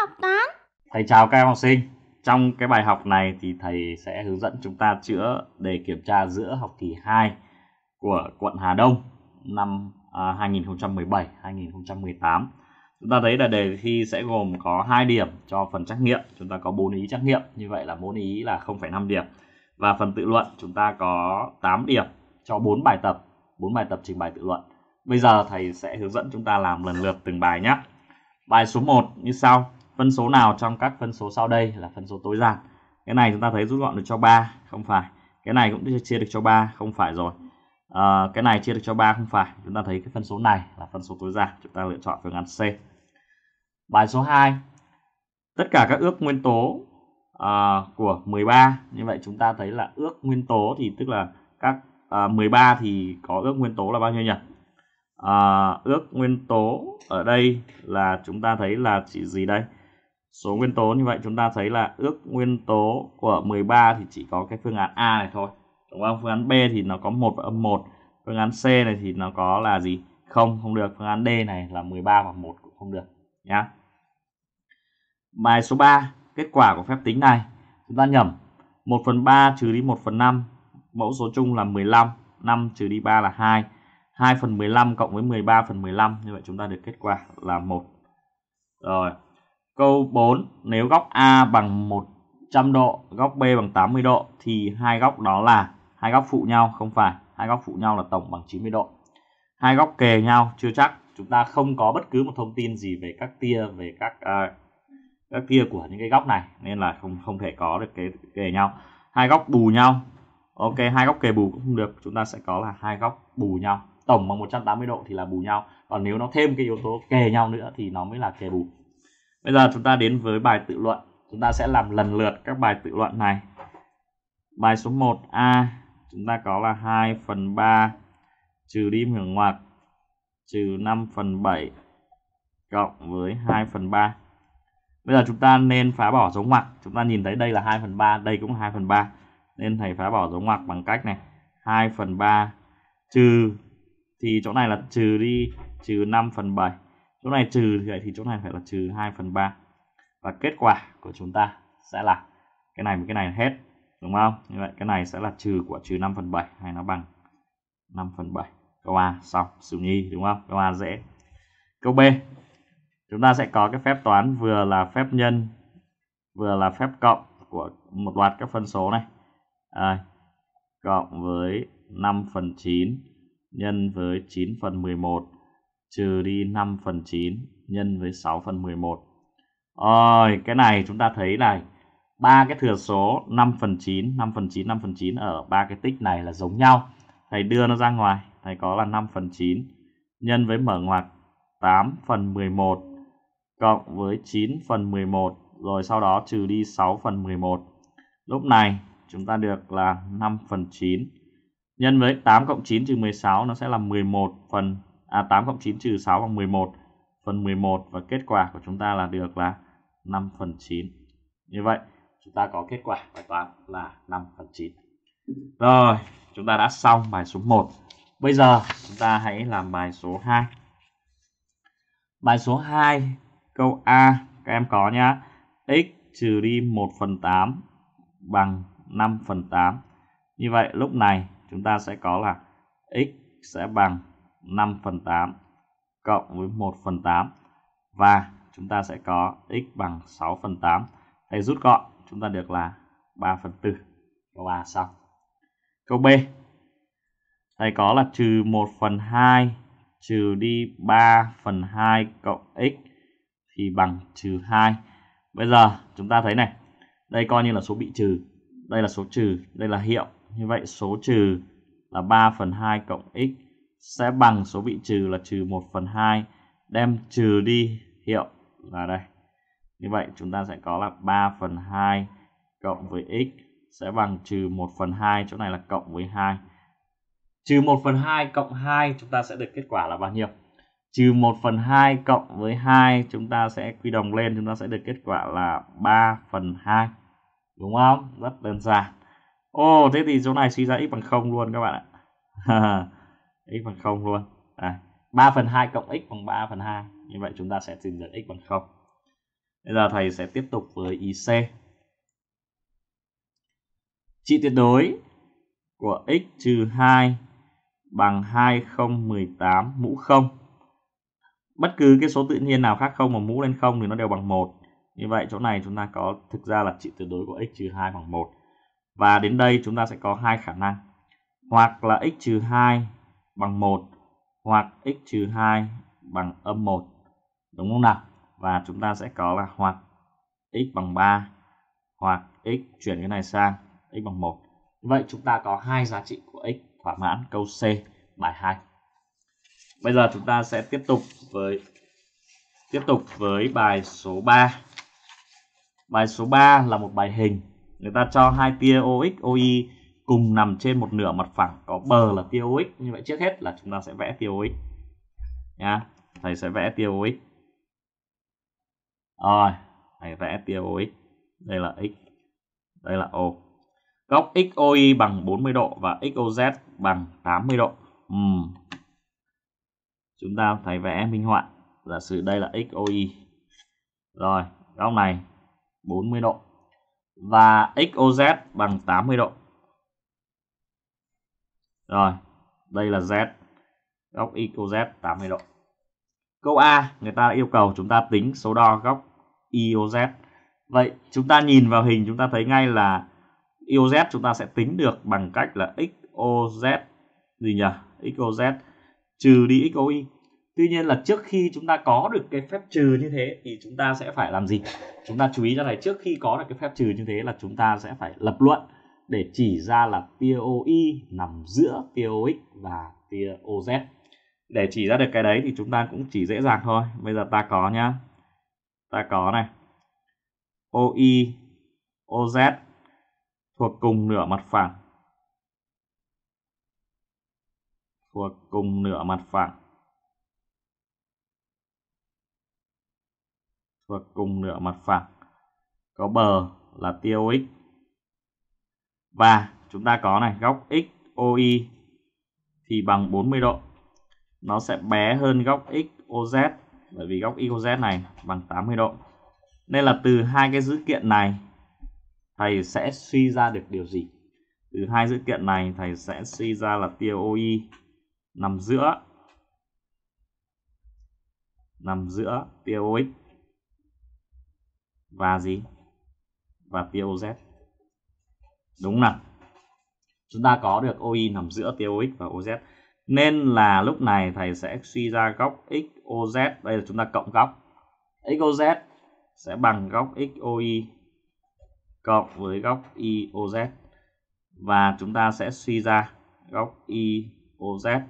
học 8 Thầy chào các em học sinh Trong cái bài học này thì thầy sẽ hướng dẫn chúng ta chữa đề kiểm tra giữa học kỳ 2 của quận Hà Đông năm 2017-2018 à, Chúng ta thấy là đề thi sẽ gồm có 2 điểm cho phần trắc nghiệm Chúng ta có 4 ý trắc nghiệm Như vậy là mỗi ý là 0,5 điểm Và phần tự luận chúng ta có 8 điểm cho 4 bài tập 4 bài tập trình bày tự luận Bây giờ thầy sẽ hướng dẫn chúng ta làm lần lượt từng bài nhé Bài số 1 như sau phân số nào trong các phân số sau đây là phân số tối giản cái này chúng ta thấy rút gọn được cho 3 không phải cái này cũng chia được cho 3 không phải rồi à, cái này chia được cho 3 không phải chúng ta thấy cái phân số này là phân số tối giản chúng ta lựa chọn phương án C bài số 2 tất cả các ước nguyên tố à, của 13 như vậy chúng ta thấy là ước nguyên tố thì tức là các à, ờ, 13 thì có ước nguyên tố là bao nhiêu nhỉ à, ước nguyên tố ở đây là chúng ta thấy là chỉ gì đây số nguyên tố như vậy chúng ta thấy là ước nguyên tố của 13 thì chỉ có cái phương án A này thôi đúng không phương án B thì nó có một và âm 1 phương án C này thì nó có là gì không không được phương án D này là 13 và 1 cũng không được nhá bài số 3 kết quả của phép tính này chúng ta nhẩm 1 phần 3 trừ đi 1 phần 5 mẫu số chung là 15 5 trừ đi 3 là 2 2 phần 15 cộng với 13 phần 15 như vậy chúng ta được kết quả là 1 rồi Câu 4, nếu góc A bằng 100 độ, góc B bằng 80 độ thì hai góc đó là hai góc phụ nhau không phải, hai góc phụ nhau là tổng bằng 90 độ. Hai góc kề nhau chưa chắc, chúng ta không có bất cứ một thông tin gì về các tia về các uh, các tia của những cái góc này nên là không không thể có được cái kề nhau. Hai góc bù nhau. Ok, hai góc kề bù cũng không được, chúng ta sẽ có là hai góc bù nhau. Tổng bằng 180 độ thì là bù nhau, còn nếu nó thêm cái yếu tố kề nhau nữa thì nó mới là kề bù. Bây giờ chúng ta đến với bài tự luận. Chúng ta sẽ làm lần lượt các bài tự luận này. Bài số 1A chúng ta có là 2 phần 3 trừ đi mở ngoặc trừ 5 phần 7 cộng với 2 phần 3. Bây giờ chúng ta nên phá bỏ dấu ngoặc. Chúng ta nhìn thấy đây là 2 phần 3, đây cũng 2 phần 3. Nên thầy phá bỏ dấu ngoặc bằng cách này. 2 phần 3 trừ thì chỗ này là trừ đi trừ 5 phần 7 chỗ này trừ thì vậy thì chỗ này phải là trừ 2 phần 3 và kết quả của chúng ta sẽ là cái này với cái này hết đúng không như vậy cái này sẽ là trừ của trừ 5 phần 7 hay nó bằng 5 phần 7 câu A xong xử nhi đúng không câu A dễ câu B chúng ta sẽ có cái phép toán vừa là phép nhân vừa là phép cộng của một loạt các phân số này à, cộng với 5 phần 9 nhân với 9 phần 11 trừ đi 5 phần 9 nhân với 6 phần 11. Rồi, cái này chúng ta thấy này, ba cái thừa số 5 phần 9, 5 phần 9, 5 phần 9 ở ba cái tích này là giống nhau. Thầy đưa nó ra ngoài, thầy có là 5 phần 9 nhân với mở ngoặc 8 phần 11 cộng với 9 phần 11 rồi sau đó trừ đi 6 phần 11. Lúc này chúng ta được là 5 phần 9 nhân với 8 cộng 9 trừ 16 nó sẽ là 11 phần à, 8 cộng 9 trừ 6 bằng 11 phần 11 và kết quả của chúng ta là được là 5 phần 9 như vậy chúng ta có kết quả bài toán là 5 phần 9 rồi chúng ta đã xong bài số 1 bây giờ chúng ta hãy làm bài số 2 bài số 2 câu A các em có nhá x trừ đi 1 phần 8 bằng 5 phần 8 như vậy lúc này chúng ta sẽ có là x sẽ bằng 5 phần 8 cộng với 1 phần 8 và chúng ta sẽ có x bằng 6 phần 8 đây rút gọn chúng ta được là 3 phần 4 câu A xong câu B đây có là trừ 1 phần 2 trừ đi 3 phần 2 cộng x thì bằng trừ 2 bây giờ chúng ta thấy này đây coi như là số bị trừ đây là số trừ đây là hiệu như vậy số trừ là 3 phần 2 cộng x sẽ bằng số bị trừ là trừ 1 phần 2 đem trừ đi hiệu là đây. Như vậy chúng ta sẽ có là 3 phần 2 cộng với x sẽ bằng trừ 1 phần 2, chỗ này là cộng với 2. Trừ 1 phần 2 cộng 2 chúng ta sẽ được kết quả là bao nhiêu? Trừ 1 phần 2 cộng với 2 chúng ta sẽ quy đồng lên chúng ta sẽ được kết quả là 3 phần 2. Đúng không? Rất đơn giản. Ồ, thế thì chỗ này suy ra x bằng 0 luôn các bạn ạ. x bằng 0 luôn à, 3 phần 2 cộng x bằng 3 phần 2 như vậy chúng ta sẽ tìm được x bằng 0 bây giờ thầy sẽ tiếp tục với IC trị tuyệt đối của x trừ 2 bằng 2018 mũ 0 bất cứ cái số tự nhiên nào khác không mà mũ lên 0 thì nó đều bằng 1 như vậy chỗ này chúng ta có thực ra là trị tuyệt đối của x trừ 2 bằng 1 và đến đây chúng ta sẽ có hai khả năng hoặc là x trừ 2 bằng 1 hoặc x trừ 2 bằng âm 1 đúng không nào? Và chúng ta sẽ có là hoặc x bằng 3 hoặc x chuyển cái này sang x bằng 1. Vậy chúng ta có hai giá trị của x thỏa mãn câu C bài 2. Bây giờ chúng ta sẽ tiếp tục với tiếp tục với bài số 3. Bài số 3 là một bài hình. Người ta cho hai tia OX OY cùng nằm trên một nửa mặt phẳng có bờ là tia OX như vậy trước hết là chúng ta sẽ vẽ tia OX nha thầy sẽ vẽ tia OX rồi thầy vẽ tia OX đây là x đây là O góc xOy bằng 40 độ và XOZ bằng 80 độ uhm. chúng ta thầy vẽ minh họa giả sử đây là xOy rồi góc này 40 độ và XOZ bằng 80 độ rồi, đây là Z, góc y câu Z 80 độ. Câu A, người ta yêu cầu chúng ta tính số đo góc IOZ. Vậy chúng ta nhìn vào hình chúng ta thấy ngay là IOZ chúng ta sẽ tính được bằng cách là XOZ gì nhỉ? XOZ trừ đi XOY. Tuy nhiên là trước khi chúng ta có được cái phép trừ như thế thì chúng ta sẽ phải làm gì? Chúng ta chú ý cho này, trước khi có được cái phép trừ như thế là chúng ta sẽ phải lập luận để chỉ ra là tia OI nằm giữa tia OX và tia OZ. Để chỉ ra được cái đấy thì chúng ta cũng chỉ dễ dàng thôi. Bây giờ ta có nhá. Ta có này. OI OZ thuộc cùng nửa mặt phẳng. Thuộc cùng nửa mặt phẳng. Thuộc cùng nửa mặt phẳng. Có bờ là tia OX và chúng ta có này góc XOY thì bằng 40 độ nó sẽ bé hơn góc XOZ bởi vì góc XOZ này bằng 80 độ nên là từ hai cái dữ kiện này thầy sẽ suy ra được điều gì từ hai dữ kiện này thầy sẽ suy ra là tia OI nằm giữa nằm giữa tia OX và gì và tia OZ đúng không nào chúng ta có được OI nằm giữa TOX và OZ nên là lúc này thầy sẽ suy ra góc XOZ đây là chúng ta cộng góc XOZ sẽ bằng góc XOI cộng với góc IOZ và chúng ta sẽ suy ra góc IOZ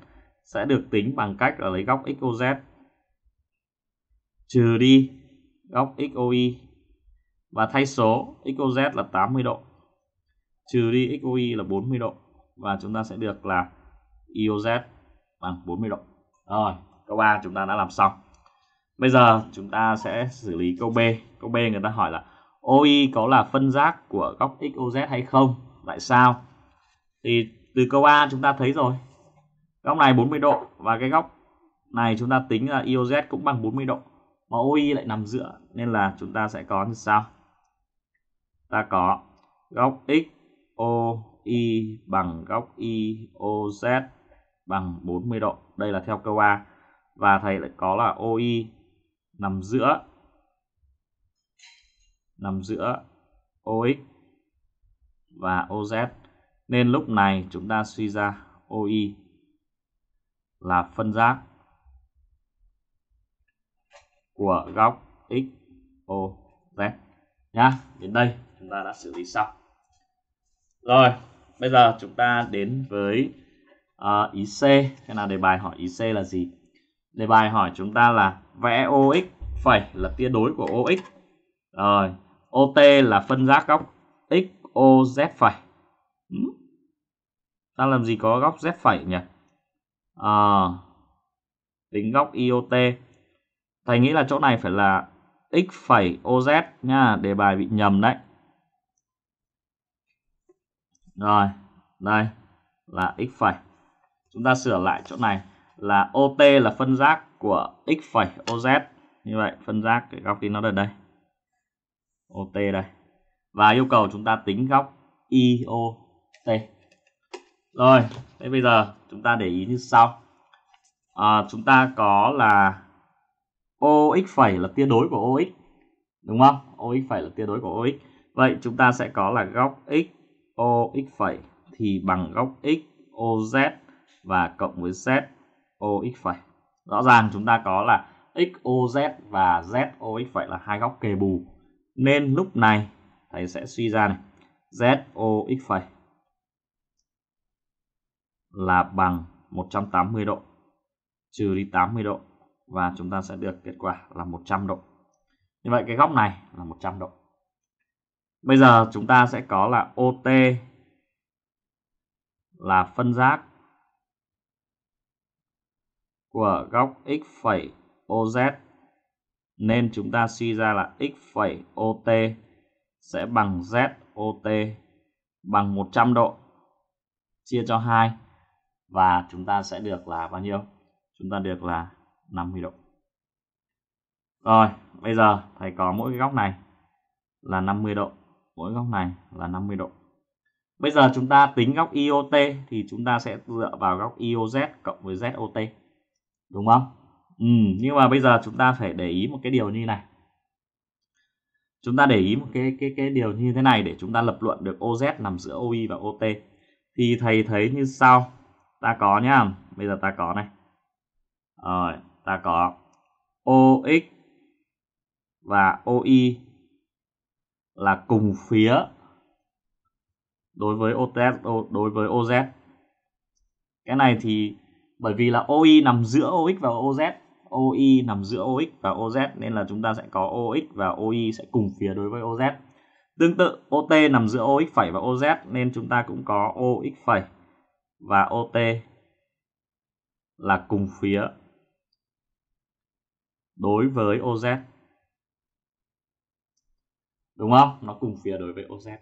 sẽ được tính bằng cách là lấy góc XOZ trừ đi góc XOI và thay số XOZ là 80 độ trừ đi XOI là 40 độ và chúng ta sẽ được là IOZ e bằng 40 độ. Rồi, câu 3 chúng ta đã làm xong. Bây giờ chúng ta sẽ xử lý câu B. Câu B người ta hỏi là OI có là phân giác của góc XOZ hay không? Tại sao? Thì từ câu A chúng ta thấy rồi. Góc này 40 độ và cái góc này chúng ta tính là IOZ e cũng bằng 40 độ. Mà OI lại nằm giữa nên là chúng ta sẽ có như sau. Ta có góc X OI bằng góc IOZ bằng 40 độ. Đây là theo câu A. Và thầy lại có là OI nằm giữa nằm giữa OX và OZ. Nên lúc này chúng ta suy ra OI là phân giác của góc XOZ nhá. Đến đây chúng ta đã xử lý xong. Rồi, bây giờ chúng ta đến với uh, ý C. Thế nào đề bài hỏi ý C là gì? Đề bài hỏi chúng ta là vẽ OX phải là tia đối của OX. Rồi, OT là phân giác góc XOZ phải. Ta làm gì có góc Z phải nhỉ? À, tính góc IOT. Thầy nghĩ là chỗ này phải là x phải OZ nha, đề bài bị nhầm đấy rồi đây là x phẩy chúng ta sửa lại chỗ này là OT là phân giác của x phẩy OZ như vậy phân giác cái góc đi nó là đây OT đây và yêu cầu chúng ta tính góc IOT rồi thế bây giờ chúng ta để ý như sau à, chúng ta có là OX phẩy là tia đối của OX đúng không OX phẩy là tia đối của OX vậy chúng ta sẽ có là góc X OX phẩy thì bằng góc X OZ và cộng với Z OX phẩy. Rõ ràng chúng ta có là XOZ và ZOX phẩy là hai góc kề bù. Nên lúc này thầy sẽ suy ra này ZOX phẩy là bằng 180 độ trừ đi 80 độ và chúng ta sẽ được kết quả là 100 độ. Như vậy cái góc này là 100 độ. Bây giờ chúng ta sẽ có là OT là phân giác của góc xOZ nên chúng ta suy ra là x phẩy sẽ bằng z OT bằng 100 độ chia cho 2 và chúng ta sẽ được là bao nhiêu? Chúng ta được là 50 độ. Rồi, bây giờ thầy có mỗi cái góc này là 50 độ mỗi góc này là 50 độ. Bây giờ chúng ta tính góc IOT thì chúng ta sẽ dựa vào góc IOZ cộng với ZOT. Đúng không? Ừ, nhưng mà bây giờ chúng ta phải để ý một cái điều như này. Chúng ta để ý một cái cái cái điều như thế này để chúng ta lập luận được OZ nằm giữa OI và OT. Thì thầy thấy như sau. Ta có nhá. Bây giờ ta có này. Rồi, ta có OX và OI là cùng phía đối với OTS đối với OZ. Cái này thì bởi vì là OI nằm giữa OX và OZ, OI nằm giữa OX và OZ nên là chúng ta sẽ có OX và OI sẽ cùng phía đối với OZ. Tương tự OT nằm giữa OX phẩy và OZ nên chúng ta cũng có OX phẩy và OT là cùng phía đối với OZ đúng không nó cùng phía đối với OZ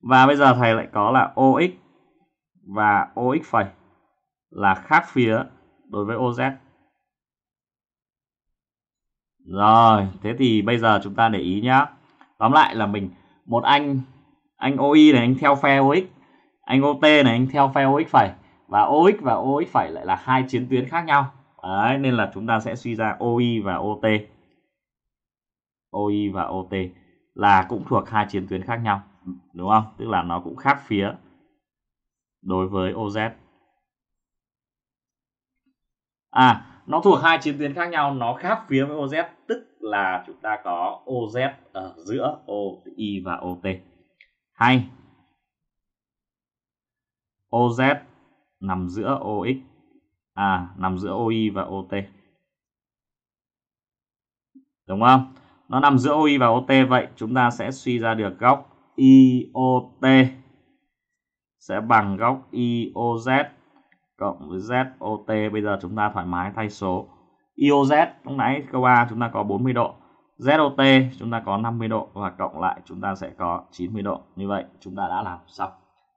và bây giờ thầy lại có là OX và OX phẩy là khác phía đối với OZ rồi thế thì bây giờ chúng ta để ý nhá tóm lại là mình một anh anh OI này anh theo phe OX anh OT này anh theo phe OX phẩy và OX và OX phẩy lại là hai chiến tuyến khác nhau Đấy, nên là chúng ta sẽ suy ra OI và OT OI và OT là cũng thuộc hai chiến tuyến khác nhau đúng không tức là nó cũng khác phía đối với OZ à nó thuộc hai chiến tuyến khác nhau nó khác phía với OZ tức là chúng ta có OZ ở giữa OI và OT hay OZ nằm giữa OX à nằm giữa OI và OT đúng không nó nằm giữa OI và OT vậy chúng ta sẽ suy ra được góc IOT sẽ bằng góc IOZ cộng với ZOT. Bây giờ chúng ta thoải mái thay số. IOZ lúc nãy câu A chúng ta có 40 độ. ZOT chúng ta có 50 độ và cộng lại chúng ta sẽ có 90 độ. Như vậy chúng ta đã làm xong.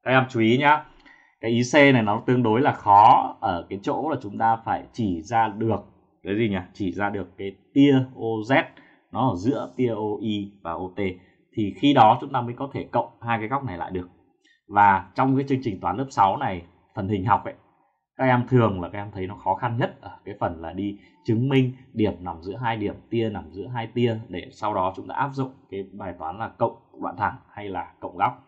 Các em chú ý nhá Cái ý C này nó tương đối là khó ở cái chỗ là chúng ta phải chỉ ra được cái gì nhỉ? Chỉ ra được cái tia OZ nó ở giữa POI và OT thì khi đó chúng ta mới có thể cộng hai cái góc này lại được và trong cái chương trình toán lớp 6 này phần hình học ấy các em thường là các em thấy nó khó khăn nhất ở cái phần là đi chứng minh điểm nằm giữa hai điểm tia nằm giữa hai tia để sau đó chúng ta áp dụng cái bài toán là cộng đoạn thẳng hay là cộng góc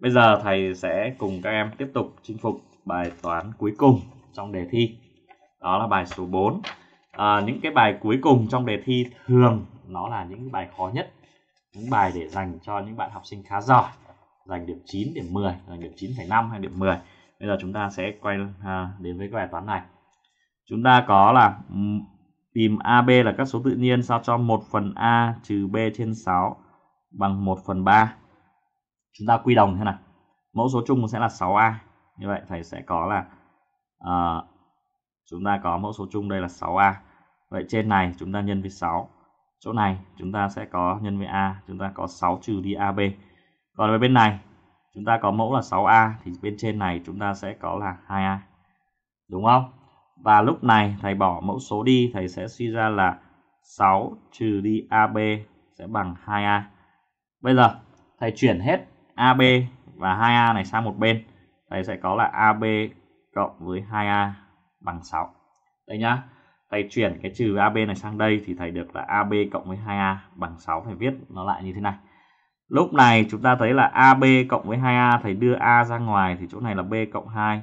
bây giờ thầy sẽ cùng các em tiếp tục chinh phục bài toán cuối cùng trong đề thi đó là bài số 4 à, những cái bài cuối cùng trong đề thi thường nó là những bài khó nhất những bài để dành cho những bạn học sinh khá giỏi dành điểm 9, điểm 10, điểm 9,5 hay điểm 10 bây giờ chúng ta sẽ quay à, đến với bài toán này chúng ta có là tìm AB là các số tự nhiên sao cho 1 phần A trừ B trên 6 bằng 1 phần 3 chúng ta quy đồng thế nào? mẫu số chung sẽ là 6A như vậy thầy sẽ có là uh, chúng ta có mẫu số chung đây là 6A vậy trên này chúng ta nhân với 6 chỗ này chúng ta sẽ có nhân với A chúng ta có 6 trừ đi AB còn về bên này chúng ta có mẫu là 6A thì bên trên này chúng ta sẽ có là 2A đúng không và lúc này thầy bỏ mẫu số đi thầy sẽ suy ra là 6 trừ đi AB sẽ bằng 2A bây giờ thầy chuyển hết AB và 2A này sang một bên thầy sẽ có là AB cộng với 2A bằng 6 đây nhá thầy chuyển cái trừ AB này sang đây thì thầy được là AB cộng với 2A bằng 6 phải viết nó lại như thế này lúc này chúng ta thấy là AB cộng với 2A thầy đưa A ra ngoài thì chỗ này là B cộng 2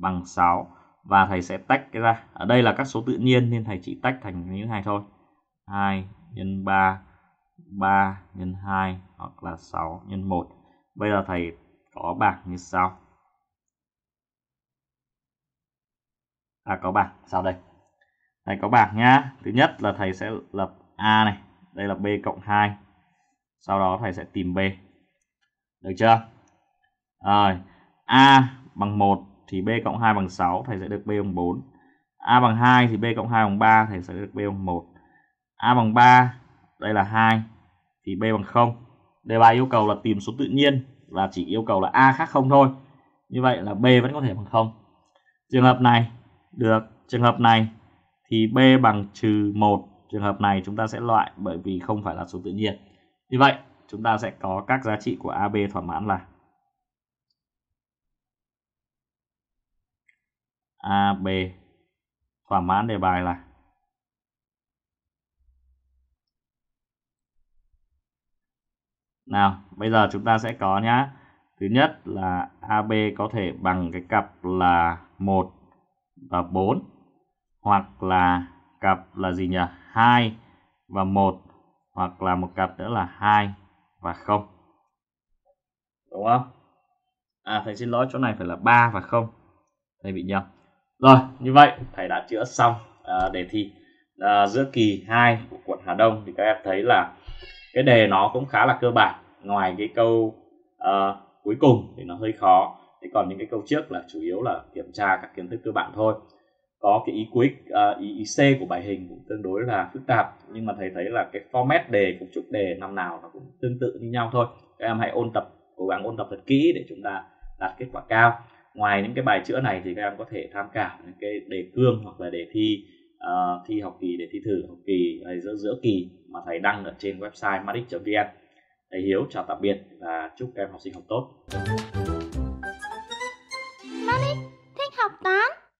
bằng 6 và thầy sẽ tách cái ra ở đây là các số tự nhiên nên thầy chỉ tách thành như thế này thôi 2 nhân 3 3 nhân 2 hoặc là 6 nhân 1 bây giờ thầy có bảng như sau à có bảng sau đây đây có bảng nhá. Thứ nhất là thầy sẽ lập A này. Đây là B cộng 2. Sau đó thầy sẽ tìm B. Được chưa? Rồi. A bằng 1 thì B cộng 2 bằng 6 thầy sẽ được B bằng 4. A bằng 2 thì B cộng 2 bằng 3 thầy sẽ được B bằng 1. A bằng 3 đây là 2 thì B bằng 0. Đề bài yêu cầu là tìm số tự nhiên và chỉ yêu cầu là A khác không thôi. Như vậy là B vẫn có thể bằng 0. Trường hợp này được, trường hợp này thì b bằng trừ 1 trường hợp này chúng ta sẽ loại bởi vì không phải là số tự nhiên như vậy chúng ta sẽ có các giá trị của AB thỏa mãn là AB thỏa mãn đề bài là Nào, bây giờ chúng ta sẽ có nhá. Thứ nhất là AB có thể bằng cái cặp là 1 và 4 hoặc là cặp là gì nhỉ? 2 và 1 hoặc là một cặp nữa là 2 và 0. Đúng không? À thầy xin lỗi chỗ này phải là 3 và 0. Thầy bị nhầm. Rồi, như vậy thầy đã chữa xong à, đề thi à, giữa kỳ 2 của quận Hà Đông thì các em thấy là cái đề nó cũng khá là cơ bản. Ngoài cái câu à, cuối cùng thì nó hơi khó. Thế còn những cái câu trước là chủ yếu là kiểm tra các kiến thức cơ bản thôi có cái ý cuối à, ý, ý C của bài hình cũng tương đối là phức tạp nhưng mà thầy thấy là cái format đề cấu trúc đề năm nào nó cũng tương tự như nhau thôi các em hãy ôn tập cố gắng ôn tập thật kỹ để chúng ta đạt kết quả cao ngoài những cái bài chữa này thì các em có thể tham khảo những cái đề cương hoặc là đề thi uh, thi học kỳ để thi thử học kỳ hay giữa giữa kỳ mà thầy đăng ở trên website madic vn thầy hiếu chào tạm biệt và chúc các em học sinh học tốt